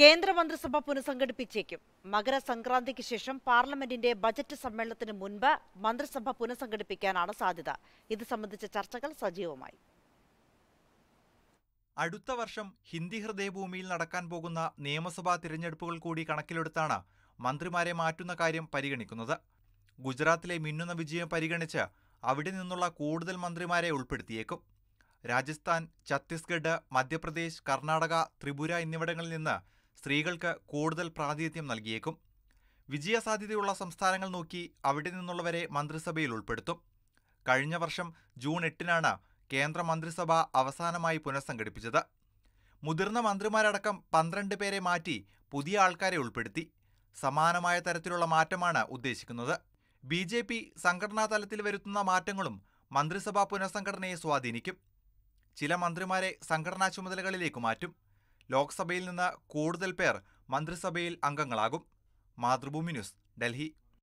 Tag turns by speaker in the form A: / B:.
A: കേന്ദ്രമന്ത്രിസഭ പുനഃസംഘടിപ്പിച്ചേക്കും മകരസംക്രാന്തിക്ക് ശേഷം പാർലമെന്റിന്റെ ബജറ്റ് സമ്മേളനത്തിന് മുൻപ് മന്ത്രിസഭ പുനഃസംഘടിപ്പിക്കാനാണ് സാധ്യത ഇത് സംബന്ധിച്ച ചർച്ചകൾ സജീവമായി
B: അടുത്ത വർഷം ഹിന്ദി ഹൃദയഭൂമിയിൽ നടക്കാൻ പോകുന്ന നിയമസഭാ തിരഞ്ഞെടുപ്പുകൾ കൂടി കണക്കിലെടുത്താണ് മന്ത്രിമാരെ മാറ്റുന്ന കാര്യം പരിഗണിക്കുന്നത് ഗുജറാത്തിലെ മിന്നുന്ന വിജയം പരിഗണിച്ച് അവിടെ നിന്നുള്ള കൂടുതൽ മന്ത്രിമാരെ ഉൾപ്പെടുത്തിയേക്കും രാജസ്ഥാൻ ഛത്തീസ്ഗഡ് മധ്യപ്രദേശ് കർണാടക ത്രിപുര എന്നിവിടങ്ങളിൽ നിന്ന് സ്ത്രീകൾക്ക് കൂടുതൽ പ്രാതിനിധ്യം നൽകിയേക്കും വിജയസാധ്യതയുള്ള സംസ്ഥാനങ്ങൾ നോക്കി അവിടെ നിന്നുള്ളവരെ മന്ത്രിസഭയിൽ ഉൾപ്പെടുത്തും കഴിഞ്ഞ വർഷം ജൂൺ എട്ടിനാണ് കേന്ദ്ര മന്ത്രിസഭ അവസാനമായി പുനഃസംഘടിപ്പിച്ചത് മുതിർന്ന മന്ത്രിമാരടക്കം പന്ത്രണ്ട് പേരെ മാറ്റി പുതിയ ആൾക്കാരെ ഉൾപ്പെടുത്തി സമാനമായ തരത്തിലുള്ള മാറ്റമാണ് ഉദ്ദേശിക്കുന്നത് ബി ജെ പി സംഘടനാ തലത്തിൽ വരുത്തുന്ന മാറ്റങ്ങളും മന്ത്രിസഭാ പുനഃസംഘടനയെ സ്വാധീനിക്കും ചില മന്ത്രിമാരെ സംഘടനാ ചുമതലകളിലേക്ക് മാറ്റും ലോക്സഭയിൽ നിന്ന് കൂടുതൽ പേർ മന്ത്രിസഭയിൽ അംഗങ്ങളാകും മാതൃഭൂമി ന്യൂസ് ഡൽഹി